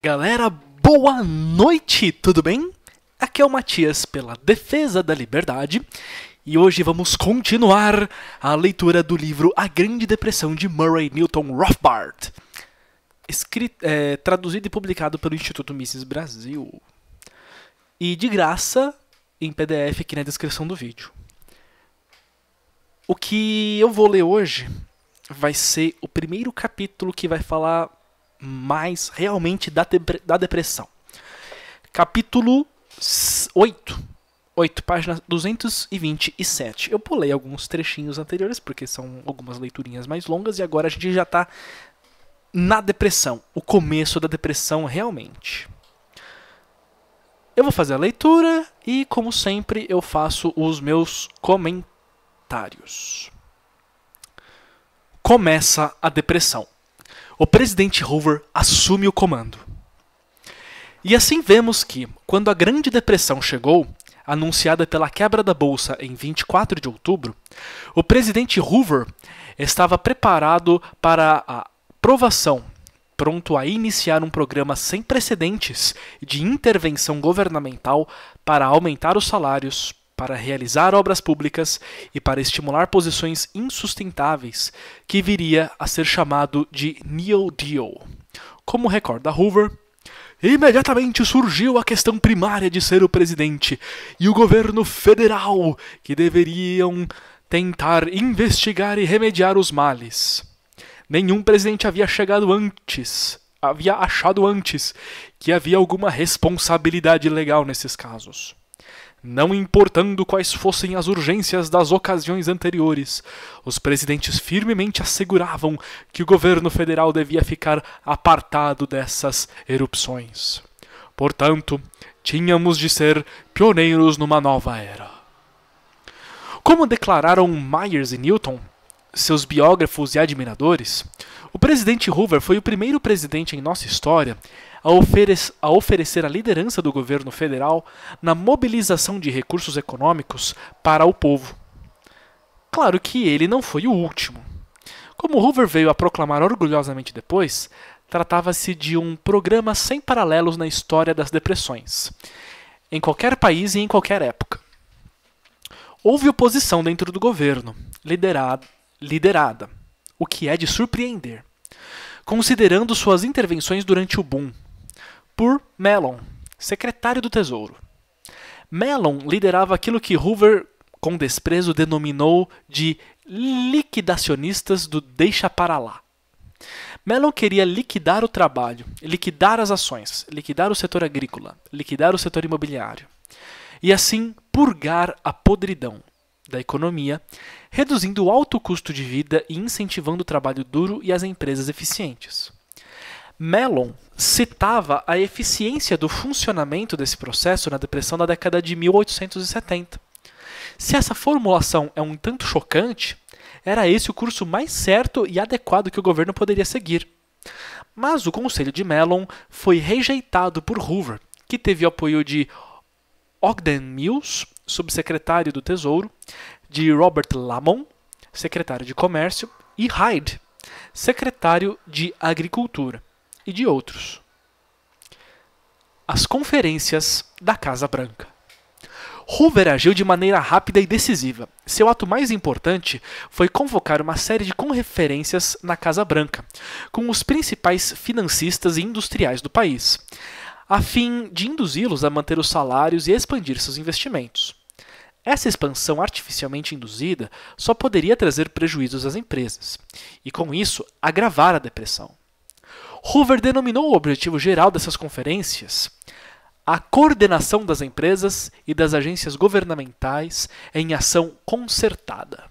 Galera, boa noite, tudo bem? Aqui é o Matias pela Defesa da Liberdade e hoje vamos continuar a leitura do livro A Grande Depressão de Murray Milton Rothbard, escrito, é, traduzido e publicado pelo Instituto Mises Brasil e de graça em PDF aqui na descrição do vídeo. O que eu vou ler hoje vai ser o primeiro capítulo que vai falar mais realmente da, da depressão. Capítulo 8. 8, página 227. Eu pulei alguns trechinhos anteriores, porque são algumas leiturinhas mais longas, e agora a gente já está na depressão, o começo da depressão realmente. Eu vou fazer a leitura e, como sempre, eu faço os meus comentários. Começa a depressão o presidente Hoover assume o comando. E assim vemos que, quando a Grande Depressão chegou, anunciada pela quebra da bolsa em 24 de outubro, o presidente Hoover estava preparado para a aprovação, pronto a iniciar um programa sem precedentes de intervenção governamental para aumentar os salários, para realizar obras públicas e para estimular posições insustentáveis, que viria a ser chamado de Neo Deal. Como recorda Hoover, imediatamente surgiu a questão primária de ser o presidente e o governo federal que deveriam tentar investigar e remediar os males. Nenhum presidente havia chegado antes, havia achado antes que havia alguma responsabilidade legal nesses casos não importando quais fossem as urgências das ocasiões anteriores, os presidentes firmemente asseguravam que o governo federal devia ficar apartado dessas erupções. Portanto, tínhamos de ser pioneiros numa nova era. Como declararam Myers e Newton, seus biógrafos e admiradores, o presidente Hoover foi o primeiro presidente em nossa história a, oferec a, oferecer a liderança do governo federal na mobilização de recursos econômicos para o povo. Claro que ele não foi o último. Como Hoover veio a proclamar orgulhosamente depois, tratava-se de um programa sem paralelos na história das depressões, em qualquer país e em qualquer época. Houve oposição dentro do governo, liderada, liderada o que é de surpreender considerando suas intervenções durante o boom, por Mellon, secretário do Tesouro. Mellon liderava aquilo que Hoover, com desprezo, denominou de liquidacionistas do deixa para lá. Mellon queria liquidar o trabalho, liquidar as ações, liquidar o setor agrícola, liquidar o setor imobiliário e assim purgar a podridão da economia, reduzindo o alto custo de vida e incentivando o trabalho duro e as empresas eficientes. Mellon citava a eficiência do funcionamento desse processo na depressão da década de 1870. Se essa formulação é um tanto chocante, era esse o curso mais certo e adequado que o governo poderia seguir. Mas o conselho de Mellon foi rejeitado por Hoover, que teve o apoio de Ogden Mills subsecretário do Tesouro, de Robert Lamon, secretário de Comércio, e Hyde, secretário de Agricultura, e de outros. As conferências da Casa Branca. Hoover agiu de maneira rápida e decisiva. Seu ato mais importante foi convocar uma série de conferências na Casa Branca, com os principais financistas e industriais do país, a fim de induzi-los a manter os salários e expandir seus investimentos. Essa expansão artificialmente induzida só poderia trazer prejuízos às empresas, e com isso agravar a depressão. Hoover denominou o objetivo geral dessas conferências a coordenação das empresas e das agências governamentais em ação concertada.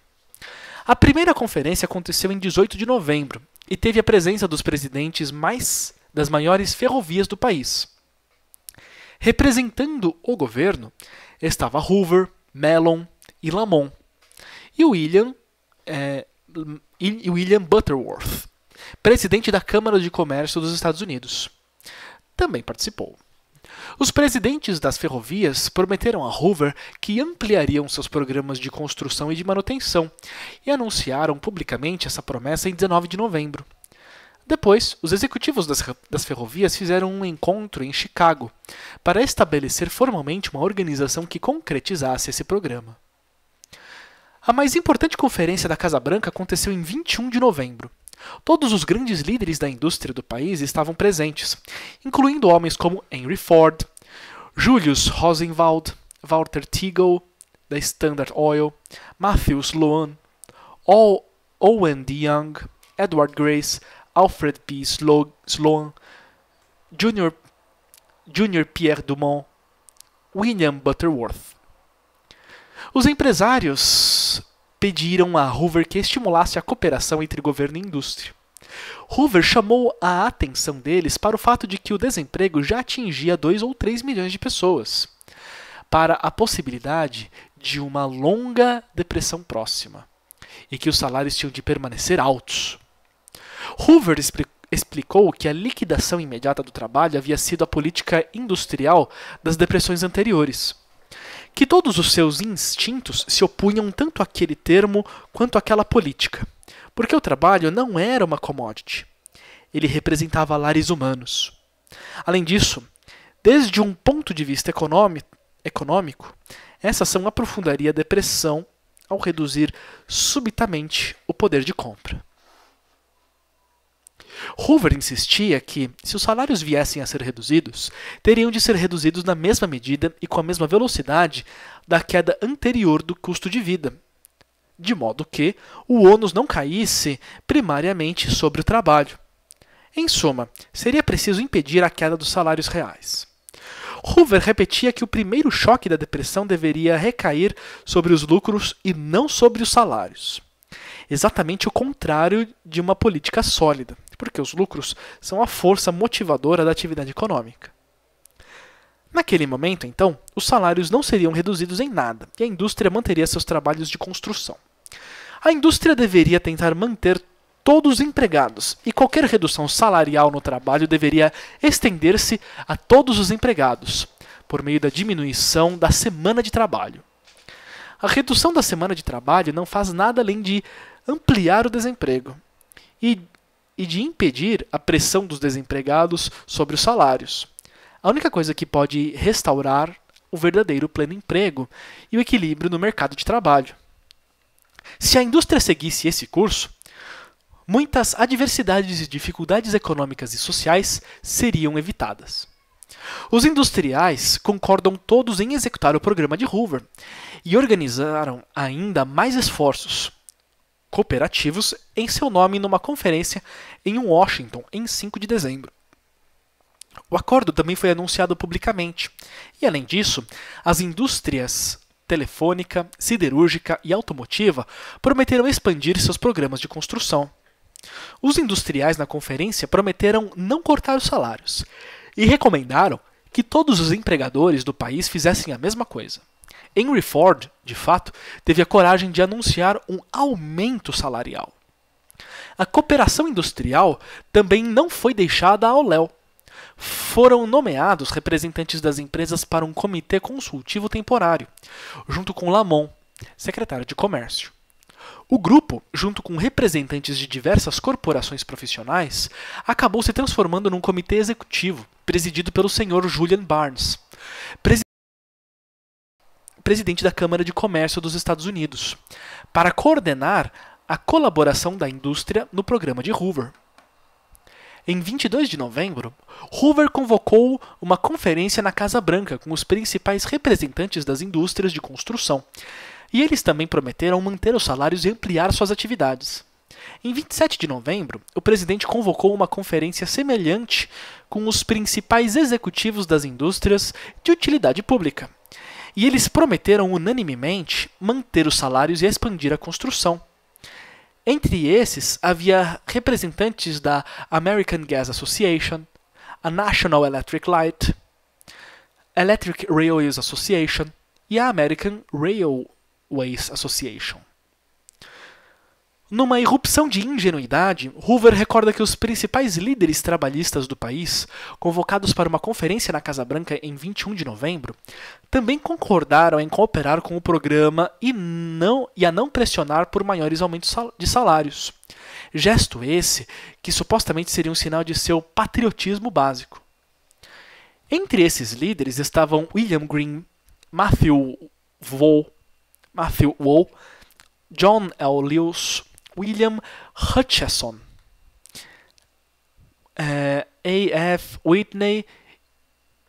A primeira conferência aconteceu em 18 de novembro e teve a presença dos presidentes mais das maiores ferrovias do país. Representando o governo estava Hoover, Melon e Lamont. E William, é, e William Butterworth, presidente da Câmara de Comércio dos Estados Unidos. Também participou. Os presidentes das ferrovias prometeram a Hoover que ampliariam seus programas de construção e de manutenção e anunciaram publicamente essa promessa em 19 de novembro. Depois, os executivos das, das, ferrovias fizeram um encontro em Chicago para estabelecer formalmente uma organização que concretizasse esse programa. A mais importante conferência da Casa Branca aconteceu em 21 de novembro. Todos os grandes líderes da indústria do país estavam presentes, incluindo homens como Henry Ford, Julius Rosenwald, Walter Teagle, da Standard Oil, Matthew Sloan, Owen DeYoung, Edward Grace, Alfred P. Sloan, Jr. Jr. Pierre Dumont, William Butterworth. Os empresários pediram a Hoover que estimulasse a cooperação entre governo e indústria. Hoover chamou a atenção deles para o fato de que o desemprego já atingia 2 ou 3 milhões de pessoas, para a possibilidade de uma longa depressão próxima, e que os salários tinham de permanecer altos. Hoover explicou que a liquidação imediata do trabalho havia sido a política industrial das depressões anteriores, que todos os seus instintos se opunham tanto àquele termo quanto àquela política, porque o trabalho não era uma commodity. Ele representava lares humanos. Além disso, desde um ponto de vista econômico, essa ação aprofundaria a depressão ao reduzir subitamente o poder de compra. Hoover insistia que, se os salários viessem a ser reduzidos, teriam de ser reduzidos na mesma medida e com a mesma velocidade da queda anterior do custo de vida, de modo que o ônus não caísse primariamente sobre o trabalho. Em suma, seria preciso impedir a queda dos salários reais. Hoover repetia que o primeiro choque da depressão deveria recair sobre os lucros e não sobre os salários. Exatamente o contrário de uma política sólida porque os lucros são a força motivadora da atividade econômica. Naquele momento, então, os salários não seriam reduzidos em nada e a indústria manteria seus trabalhos de construção. A indústria deveria tentar manter todos os empregados e qualquer redução salarial no trabalho deveria estender-se a todos os empregados, por meio da diminuição da semana de trabalho. A redução da semana de trabalho não faz nada além de ampliar o desemprego e e de impedir a pressão dos desempregados sobre os salários. A única coisa que pode restaurar o verdadeiro pleno emprego e o equilíbrio no mercado de trabalho. Se a indústria seguisse esse curso, muitas adversidades e dificuldades econômicas e sociais seriam evitadas. Os industriais concordam todos em executar o programa de Hoover e organizaram ainda mais esforços cooperativos em seu nome numa conferência em Washington em 5 de dezembro. O acordo também foi anunciado publicamente, e além disso, as indústrias telefônica, siderúrgica e automotiva prometeram expandir seus programas de construção. Os industriais na conferência prometeram não cortar os salários e recomendaram que todos os empregadores do país fizessem a mesma coisa. Henry Ford, de fato, teve a coragem de anunciar um aumento salarial. A cooperação industrial também não foi deixada ao léu. Foram nomeados representantes das empresas para um comitê consultivo temporário, junto com Lamont, secretário de Comércio. O grupo, junto com representantes de diversas corporações profissionais, acabou se transformando num comitê executivo, presidido pelo senhor Julian Barnes, presidente da Câmara de Comércio dos Estados Unidos, para coordenar a colaboração da indústria no programa de Hoover. Em 22 de novembro, Hoover convocou uma conferência na Casa Branca com os principais representantes das indústrias de construção, e eles também prometeram manter os salários e ampliar suas atividades. Em 27 de novembro, o presidente convocou uma conferência semelhante com os principais executivos das indústrias de utilidade pública e eles prometeram unanimemente manter os salários e expandir a construção. Entre esses havia representantes da American Gas Association, a National Electric Light, Electric Railways Association e a American Railways Association. Numa irrupção de ingenuidade, Hoover recorda que os principais líderes trabalhistas do país, convocados para uma conferência na Casa Branca em 21 de novembro, também concordaram em cooperar com o programa e, não, e a não pressionar por maiores aumentos de salários. Gesto esse que supostamente seria um sinal de seu patriotismo básico. Entre esses líderes estavam William Green, Matthew Wall, Matthew John L. Lewis, William Hutcheson, uh, eh, A.F. Whitney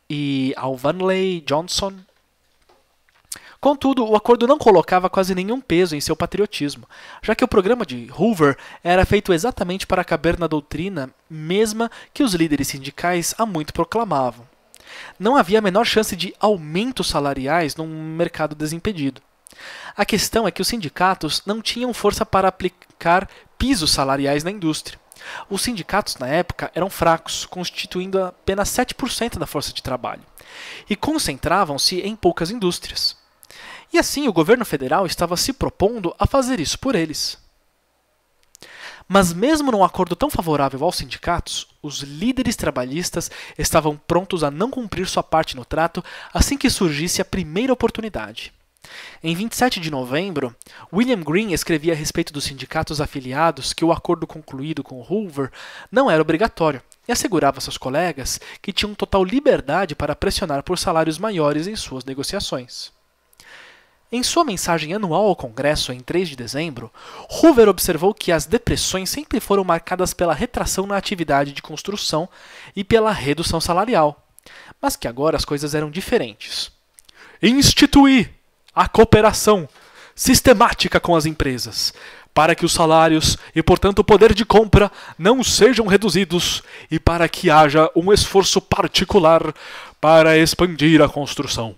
e Alvanley Johnson. Contudo, o acordo não colocava quase nenhum peso em seu patriotismo, já que o programa de Hoover era feito exatamente para caber na doutrina mesma que os líderes sindicais há muito proclamavam. Não havia a menor chance de aumentos salariais num mercado desimpedido. A questão é que os sindicatos não tinham força para aplicar pisos salariais na indústria. Os sindicatos na época eram fracos, constituindo apenas 7% da força de trabalho, e concentravam-se em poucas indústrias. E assim o governo federal estava se propondo a fazer isso por eles. Mas mesmo num acordo tão favorável aos sindicatos, os líderes trabalhistas estavam prontos a não cumprir sua parte no trato assim que surgisse a primeira oportunidade. Em 27 de novembro, William Green escrevia a respeito dos sindicatos afiliados que o acordo concluído com Hoover não era obrigatório e assegurava a seus colegas que tinham total liberdade para pressionar por salários maiores em suas negociações. Em sua mensagem anual ao Congresso em 3 de dezembro, Hoover observou que as depressões sempre foram marcadas pela retração na atividade de construção e pela redução salarial, mas que agora as coisas eram diferentes. Instituir a cooperação sistemática com as empresas, para que os salários e, portanto, o poder de compra não sejam reduzidos e para que haja um esforço particular para expandir a construção.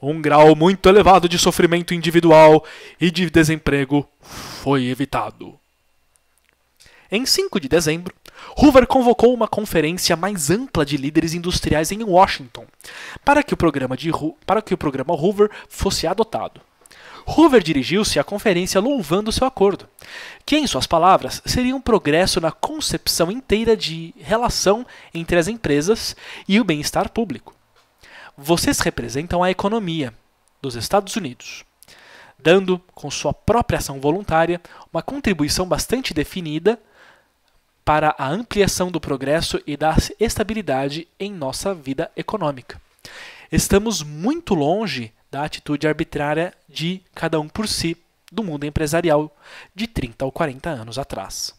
Um grau muito elevado de sofrimento individual e de desemprego foi evitado. Em 5 de dezembro, Hoover convocou uma conferência mais ampla de líderes industriais em Washington para que o programa, de, para que o programa Hoover fosse adotado. Hoover dirigiu-se à conferência louvando seu acordo, que, em suas palavras, seria um progresso na concepção inteira de relação entre as empresas e o bem-estar público. Vocês representam a economia dos Estados Unidos, dando, com sua própria ação voluntária, uma contribuição bastante definida para a ampliação do progresso e da estabilidade em nossa vida econômica. Estamos muito longe da atitude arbitrária de cada um por si do mundo empresarial de 30 ou 40 anos atrás.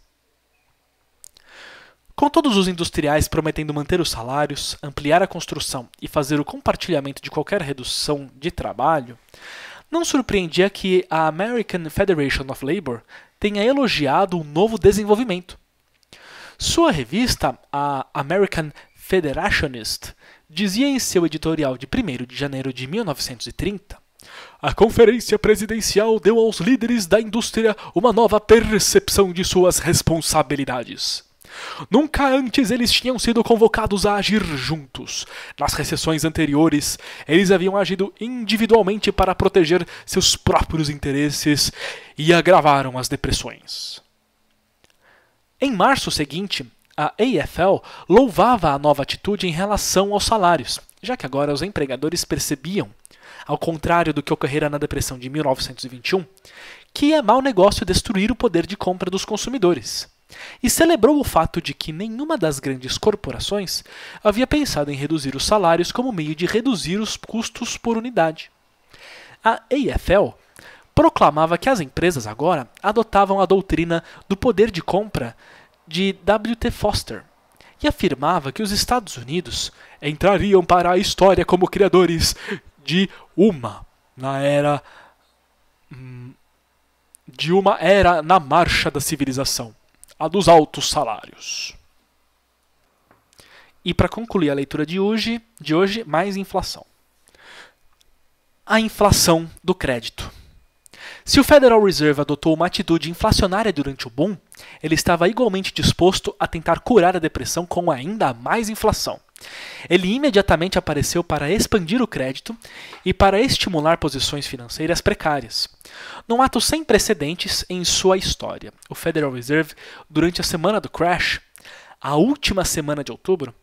Com todos os industriais prometendo manter os salários, ampliar a construção e fazer o compartilhamento de qualquer redução de trabalho, não surpreendia que a American Federation of Labor tenha elogiado o novo desenvolvimento, sua revista, a American Federationist, dizia em seu editorial de 1 de janeiro de 1930 a conferência presidencial deu aos líderes da indústria uma nova percepção de suas responsabilidades. Nunca antes eles tinham sido convocados a agir juntos. Nas recessões anteriores, eles haviam agido individualmente para proteger seus próprios interesses e agravaram as depressões. Em março seguinte, a AFL louvava a nova atitude em relação aos salários, já que agora os empregadores percebiam, ao contrário do que ocorrera na depressão de 1921, que é mau negócio destruir o poder de compra dos consumidores. E celebrou o fato de que nenhuma das grandes corporações havia pensado em reduzir os salários como meio de reduzir os custos por unidade. A AFL proclamava que as empresas agora adotavam a doutrina do poder de compra de W.T. Foster e afirmava que os Estados Unidos entrariam para a história como criadores de uma na era hum, de uma era na marcha da civilização, a dos altos salários. E para concluir a leitura de hoje, de hoje, mais inflação. A inflação do crédito. Se o Federal Reserve adotou uma atitude inflacionária durante o boom, ele estava igualmente disposto a tentar curar a depressão com ainda mais inflação. Ele imediatamente apareceu para expandir o crédito e para estimular posições financeiras precárias. Num ato sem precedentes em sua história, o Federal Reserve, durante a semana do crash, a última semana de outubro,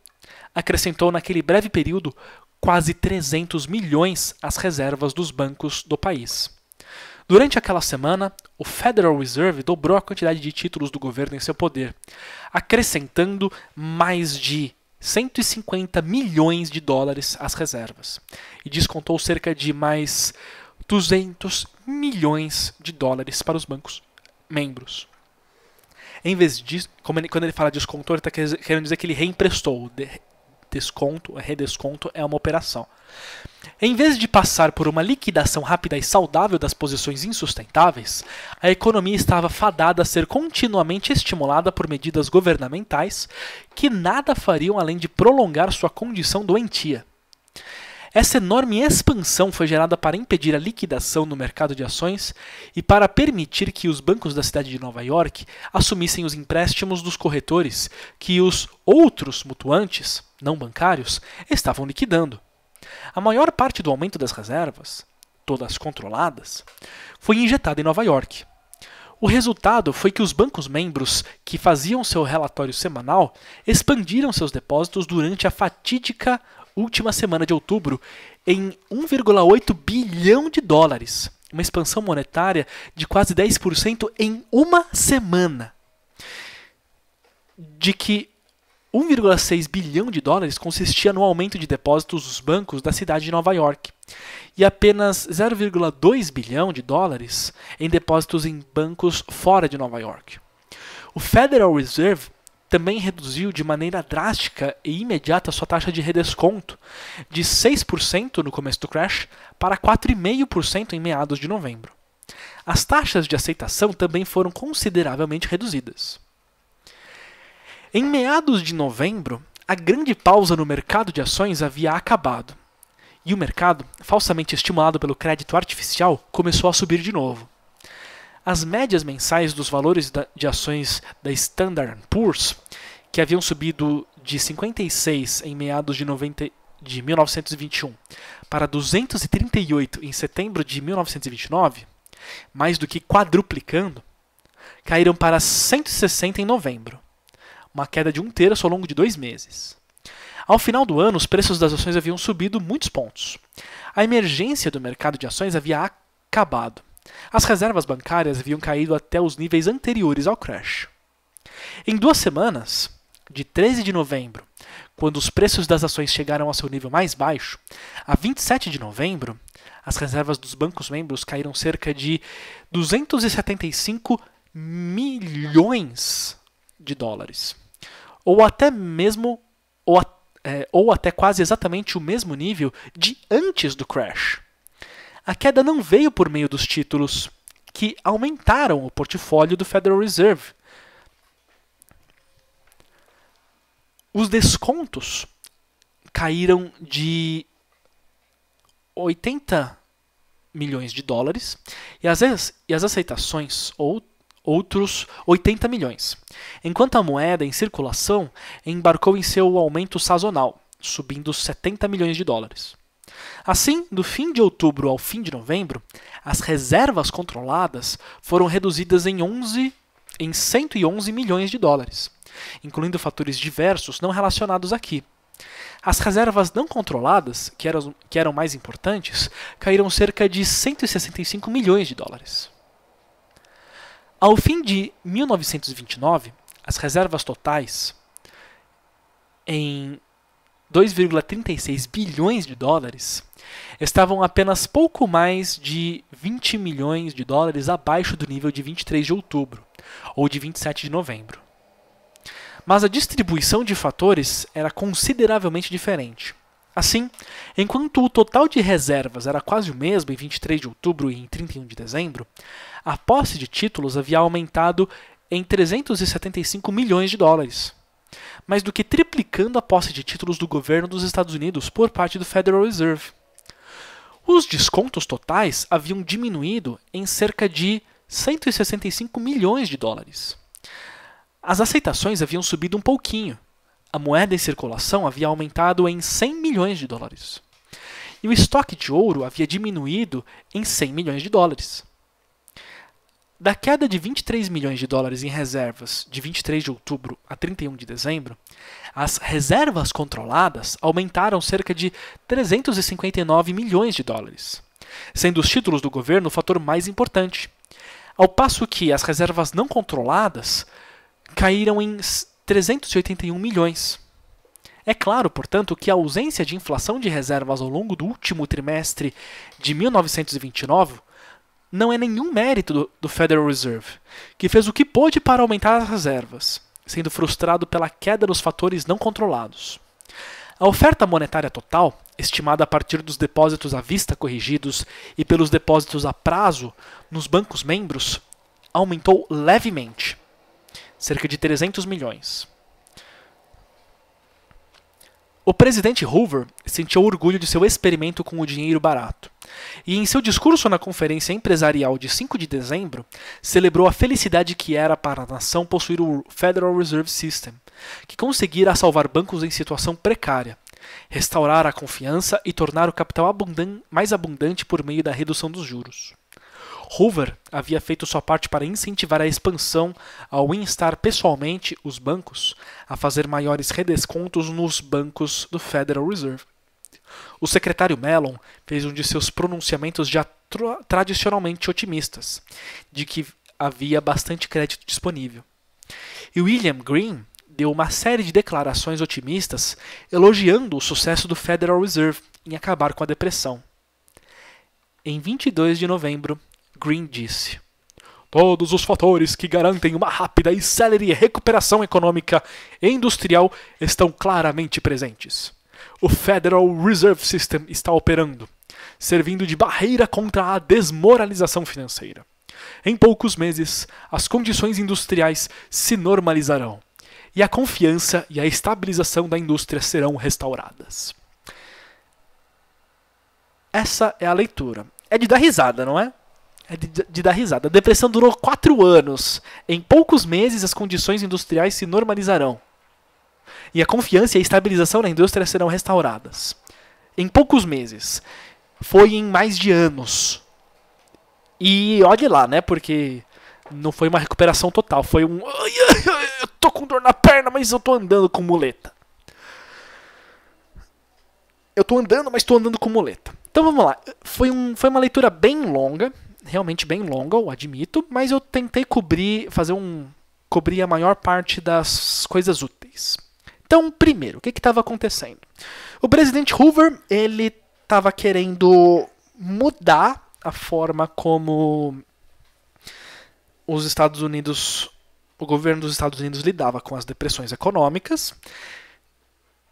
acrescentou naquele breve período quase 300 milhões às reservas dos bancos do país. Durante aquela semana, o Federal Reserve dobrou a quantidade de títulos do governo em seu poder, acrescentando mais de 150 milhões de dólares às reservas e descontou cerca de mais 200 milhões de dólares para os bancos membros. Em vez disso, quando ele fala descontou, ele está querendo dizer que ele reemprestou, desconto, redesconto é uma operação. Em vez de passar por uma liquidação rápida e saudável das posições insustentáveis, a economia estava fadada a ser continuamente estimulada por medidas governamentais que nada fariam além de prolongar sua condição doentia. Essa enorme expansão foi gerada para impedir a liquidação no mercado de ações e para permitir que os bancos da cidade de Nova York assumissem os empréstimos dos corretores que os outros mutuantes não bancários estavam liquidando. A maior parte do aumento das reservas, todas controladas, foi injetada em Nova York. O resultado foi que os bancos membros, que faziam seu relatório semanal, expandiram seus depósitos durante a fatídica última semana de outubro em 1,8 bilhão de dólares, uma expansão monetária de quase 10% em uma semana. De que 1,6 bilhão de dólares consistia no aumento de depósitos dos bancos da cidade de Nova York, e apenas 0,2 bilhão de dólares em depósitos em bancos fora de Nova York. O Federal Reserve também reduziu de maneira drástica e imediata sua taxa de redesconto de 6% no começo do crash para 4,5% em meados de novembro. As taxas de aceitação também foram consideravelmente reduzidas. Em meados de novembro, a grande pausa no mercado de ações havia acabado. E o mercado, falsamente estimulado pelo crédito artificial, começou a subir de novo. As médias mensais dos valores de ações da Standard Poor's, que haviam subido de 56 em meados de, 90, de 1921 para 238 em setembro de 1929, mais do que quadruplicando, caíram para 160 em novembro uma queda de um terço ao longo de dois meses. Ao final do ano, os preços das ações haviam subido muitos pontos. A emergência do mercado de ações havia acabado. As reservas bancárias haviam caído até os níveis anteriores ao crash. Em duas semanas, de 13 de novembro, quando os preços das ações chegaram ao seu nível mais baixo, a 27 de novembro, as reservas dos bancos membros caíram cerca de 275 milhões de dólares. Ou até mesmo, ou, é, ou até quase exatamente o mesmo nível de antes do crash. A queda não veio por meio dos títulos que aumentaram o portfólio do Federal Reserve. Os descontos caíram de 80 milhões de dólares e as, e as aceitações ou outros 80 milhões, enquanto a moeda em circulação embarcou em seu aumento sazonal, subindo 70 milhões de dólares. Assim, do fim de outubro ao fim de novembro, as reservas controladas foram reduzidas em 11 em 111 milhões de dólares, incluindo fatores diversos não relacionados aqui. As reservas não controladas, que eram, que eram mais importantes, caíram cerca de 165 milhões de dólares. Ao fim de 1929, as reservas totais em 2,36 bilhões de dólares estavam apenas pouco mais de 20 milhões de dólares abaixo do nível de 23 de outubro ou de 27 de novembro. Mas a distribuição de fatores era consideravelmente diferente. Assim, enquanto o total de reservas era quase o mesmo em 23 de outubro e em 31 de dezembro, a posse de títulos havia aumentado em 375 milhões de dólares, mais do que triplicando a posse de títulos do governo dos Estados Unidos por parte do Federal Reserve. Os descontos totais haviam diminuído em cerca de 165 milhões de dólares. As aceitações haviam subido um pouquinho, a moeda em circulação havia aumentado em 100 milhões de dólares. E o estoque de ouro havia diminuído em 100 milhões de dólares. Da queda de 23 milhões de dólares em reservas de 23 de outubro a 31 de dezembro, as reservas controladas aumentaram cerca de 359 milhões de dólares, sendo os títulos do governo o fator mais importante, ao passo que as reservas não controladas caíram em 381 milhões. É claro, portanto, que a ausência de inflação de reservas ao longo do último trimestre de 1929 não é nenhum mérito do, Federal Reserve, que fez o que pôde para aumentar as reservas, sendo frustrado pela queda dos fatores não controlados. A oferta monetária total, estimada a partir dos depósitos à vista corrigidos e pelos depósitos a prazo nos bancos membros, aumentou levemente cerca de 300 milhões. O presidente Hoover sentiu orgulho de seu experimento com o dinheiro barato. E em seu discurso na Conferência Empresarial de 5 de dezembro, celebrou a felicidade que era para a nação possuir o Federal Reserve System, que conseguira salvar bancos em situação precária, restaurar a confiança e tornar o capital abundan mais abundante por meio da redução dos juros. Hoover havia feito sua parte para incentivar a expansão ao instar pessoalmente os bancos a fazer maiores redescontos nos bancos do Federal Reserve. O secretário Mellon fez um de seus pronunciamentos já tra tradicionalmente otimistas, de que havia bastante crédito disponível. E William Green deu uma série de declarações otimistas elogiando o sucesso do Federal Reserve em acabar com a depressão. Em 22 de novembro, Green disse. Todos os fatores que garantem uma rápida e célere recuperação econômica e industrial estão claramente presentes. O Federal Reserve System está operando, servindo de barreira contra a desmoralização financeira. Em poucos meses, as condições industriais se normalizarão e a confiança e a estabilização da indústria serão restauradas. Essa é a leitura. É de dar risada, não é? É de, de, dar risada. A depressão durou quatro anos. Em poucos meses, as condições industriais se normalizarão. E a confiança e a estabilização na indústria serão restauradas. Em poucos meses. Foi em mais de anos. E olhe lá, né? Porque não foi uma recuperação total. Foi um. Ai, ai, ai, eu tô com dor na perna, mas eu tô andando com muleta. Eu tô andando, mas tô andando com muleta. Então vamos lá. Foi, um, foi uma leitura bem longa realmente bem longa, eu admito, mas eu tentei cobrir, fazer um cobrir a maior parte das coisas úteis. Então, primeiro, o que estava acontecendo? O presidente Hoover ele estava querendo mudar a forma como os Estados Unidos, o governo dos Estados Unidos lidava com as depressões econômicas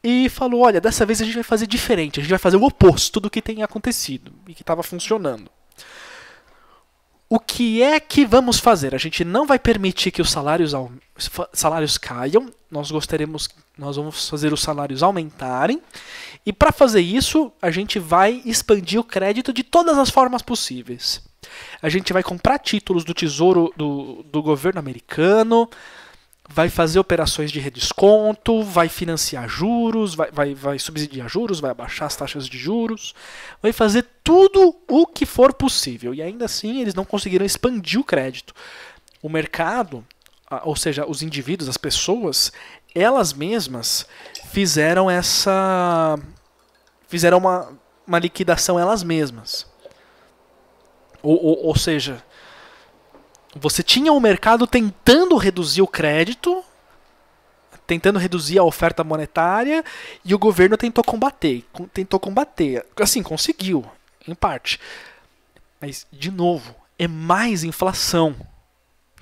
e falou: olha, dessa vez a gente vai fazer diferente, a gente vai fazer o oposto do que tem acontecido e que estava funcionando o que é que vamos fazer? A gente não vai permitir que os salários, salários caiam, nós gostaríamos, nós vamos fazer os salários aumentarem, e para fazer isso, a gente vai expandir o crédito de todas as formas possíveis. A gente vai comprar títulos do tesouro do, do governo americano, vai fazer operações de redesconto, vai financiar juros, vai, vai, vai subsidiar juros, vai abaixar as taxas de juros, vai fazer tudo o que for possível. E ainda assim eles não conseguiram expandir o crédito. O mercado, ou seja, os indivíduos, as pessoas, elas mesmas fizeram essa. fizeram uma, uma liquidação elas mesmas. ou, ou, ou seja, você tinha o mercado tentando reduzir o crédito, tentando reduzir a oferta monetária, e o governo tentou combater. Tentou combater. Assim, conseguiu, em parte. Mas, de novo, é mais inflação.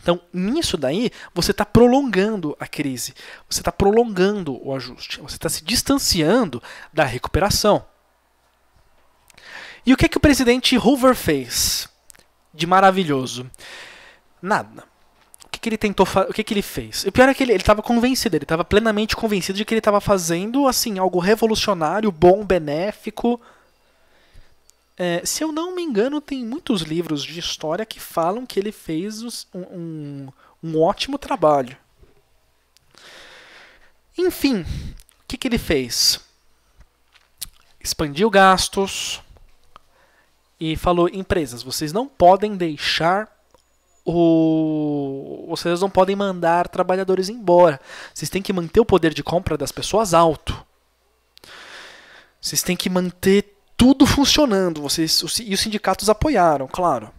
Então, nisso daí, você está prolongando a crise, você está prolongando o ajuste, você está se distanciando da recuperação. E o que, é que o presidente Hoover fez de maravilhoso? Nada. O que, que ele tentou O que, que ele fez? o pior é que ele estava convencido, ele estava plenamente convencido de que ele estava fazendo assim algo revolucionário, bom, benéfico. É, se eu não me engano, tem muitos livros de história que falam que ele fez os, um, um, um, ótimo trabalho. Enfim, o que, que ele fez? Expandiu gastos e falou: empresas, vocês não podem deixar o, vocês não podem mandar trabalhadores embora. Vocês têm que manter o poder de compra das pessoas alto. Vocês têm que manter tudo funcionando. Vocês, e os sindicatos apoiaram, claro.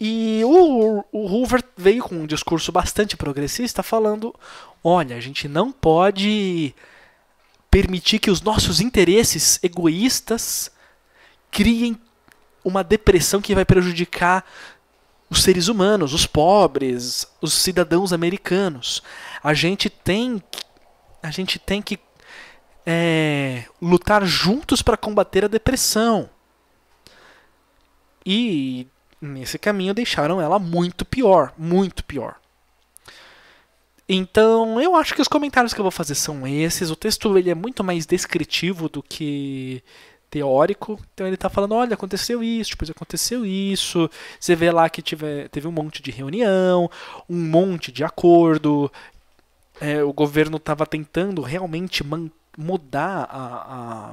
E o, o Hoover veio com um discurso bastante progressista falando: olha, a gente não pode permitir que os nossos interesses egoístas criem uma depressão que vai prejudicar os seres humanos, os pobres, os cidadãos americanos. A gente tem, a gente tem que é, lutar juntos para combater a depressão. E nesse caminho deixaram ela muito pior, muito pior. Então, eu acho que os comentários que eu vou fazer são esses. O texto ele é muito mais descritivo do que teórico, então ele está falando, olha, aconteceu isso, depois aconteceu isso, você vê lá que tiver, teve um monte de reunião, um monte de acordo, é, o governo estava tentando realmente mudar a, a,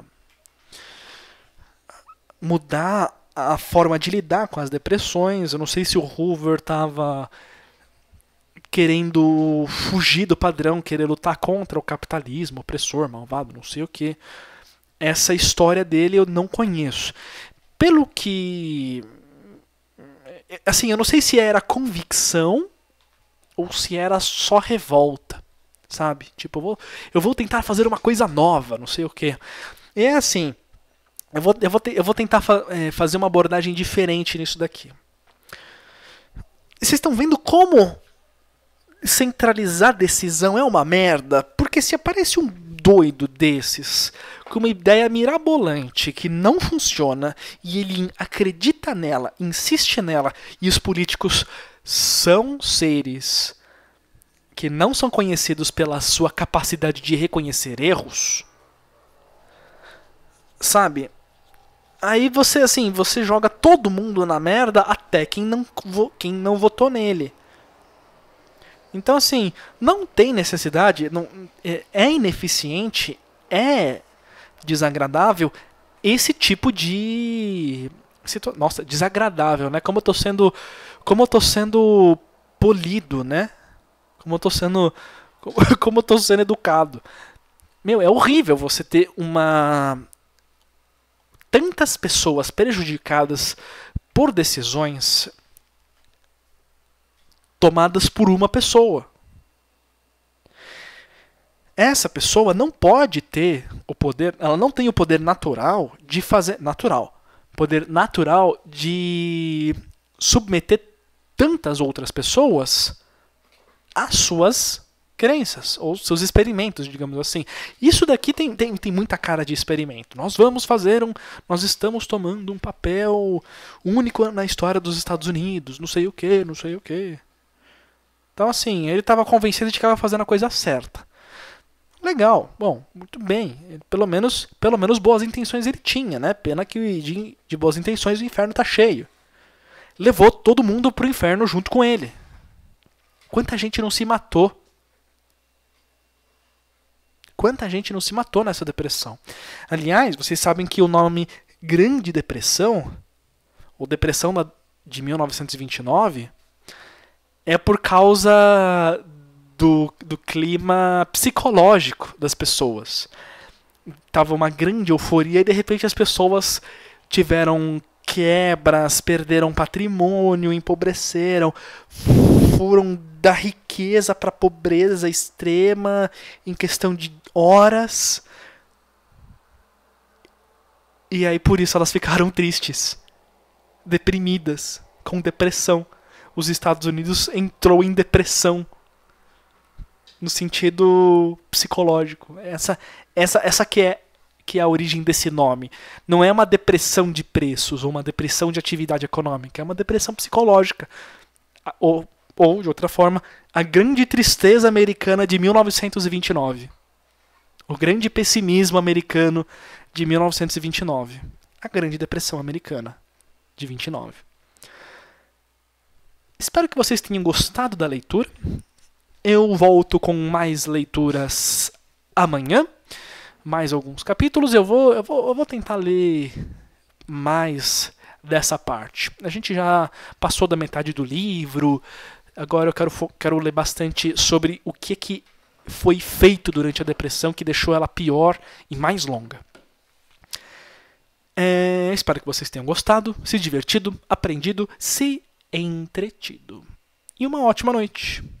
mudar a forma de lidar com as depressões. Eu não sei se o Hoover estava querendo fugir do padrão, querer lutar contra o capitalismo opressor, malvado, não sei o que essa história dele eu não conheço. Pelo que. Assim, eu não sei se era convicção ou se era só revolta, sabe? Tipo, eu vou, eu vou tentar fazer uma coisa nova, não sei o quê. E é assim. Eu vou, eu vou, te, eu vou tentar fa é, fazer uma abordagem diferente nisso daqui. Vocês estão vendo como centralizar decisão é uma merda? Porque se aparece um doido desses, com uma ideia mirabolante que não funciona e ele acredita nela, insiste nela, e os políticos são seres que não são conhecidos pela sua capacidade de reconhecer erros. Sabe? Aí você assim, você joga todo mundo na merda até quem não, quem não votou nele. Então, assim, não tem necessidade, não, é, é ineficiente, é desagradável esse tipo de. Nossa, desagradável, né? Como eu tô sendo. Como eu tô sendo polido, né? Como eu tô sendo. Como eu tô sendo educado. Meu, é horrível você ter uma. Tantas pessoas prejudicadas por decisões tomadas por uma pessoa. Essa pessoa não pode ter o poder, ela não tem o poder natural de fazer. Natural. Poder natural de submeter tantas outras pessoas às suas crenças ou seus experimentos, digamos assim. Isso daqui tem, tem, tem muita cara de experimento. Nós vamos fazer um. Nós estamos tomando um papel único na história dos Estados Unidos, não sei o que, não sei o que. Então, assim, ele estava convencido de que estava fazendo a coisa certa. Legal, bom, muito bem. Pelo menos, pelo menos boas intenções ele tinha, né? Pena que de, de boas intenções o inferno está cheio. Levou todo mundo para o inferno junto com ele. Quanta gente não se matou? Quanta gente não se matou nessa depressão? Aliás, vocês sabem que o nome Grande Depressão, ou Depressão de 1929, é por causa do, do clima psicológico das pessoas. Tava uma grande euforia e de repente as pessoas tiveram quebras, perderam patrimônio, empobreceram, foram da riqueza para pobreza extrema em questão de horas. E aí por isso elas ficaram tristes, deprimidas, com depressão os Estados Unidos entrou em depressão no sentido psicológico. Essa essa essa que é que é a origem desse nome. Não é uma depressão de preços ou uma depressão de atividade econômica, é uma depressão psicológica. Ou, ou de outra forma, a grande tristeza americana de 1929. O grande pessimismo americano de 1929. A grande depressão americana de 29. Espero que vocês tenham gostado da leitura. Eu volto com mais leituras amanhã, mais alguns capítulos. Eu vou, eu vou, eu vou tentar ler mais dessa parte. A gente já passou da metade do livro. Agora eu quero, quero ler bastante sobre o que, que foi feito durante a depressão que deixou ela pior e mais longa. É, espero que vocês tenham gostado, se divertido, aprendido. Se entretido. E uma ótima noite!